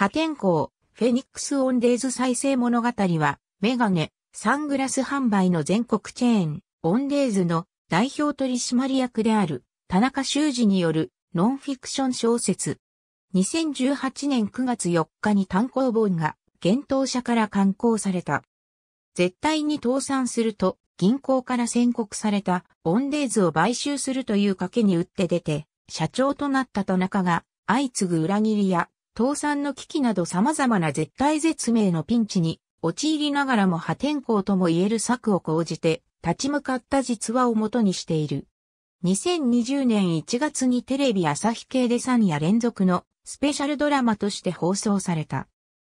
破天荒、フェニックスオンデーズ再生物語は、メガネ、サングラス販売の全国チェーン、オンデーズの代表取締役である、田中修二によるノンフィクション小説。2018年9月4日に単行本が、検討者から刊行された。絶対に倒産すると、銀行から宣告されたオンデーズを買収するという賭けに打って出て、社長となった田中が、相次ぐ裏切りや倒産の危機など様々な絶体絶命のピンチに陥りながらも破天荒とも言える策を講じて立ち向かった実話をもとにしている。2020年1月にテレビ朝日系で3夜連続のスペシャルドラマとして放送された。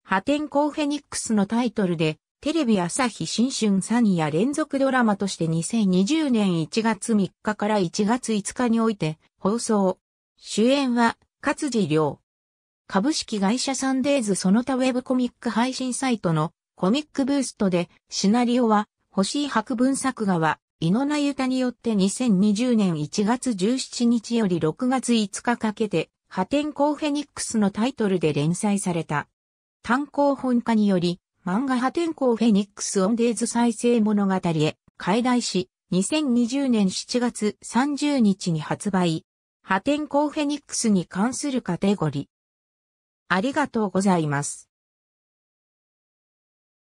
破天荒フェニックスのタイトルでテレビ朝日新春3夜連続ドラマとして2020年1月3日から1月5日において放送。主演は勝地良、株式会社サンデーズその他ウェブコミック配信サイトのコミックブーストでシナリオは星い博文作画は井野名ゆたによって2020年1月17日より6月5日かけて破天荒フェニックスのタイトルで連載された。単行本化により漫画破天荒フェニックスオンデーズ再生物語へ解題し2020年7月30日に発売。破天荒フェニックスに関するカテゴリー。ありがとうございます。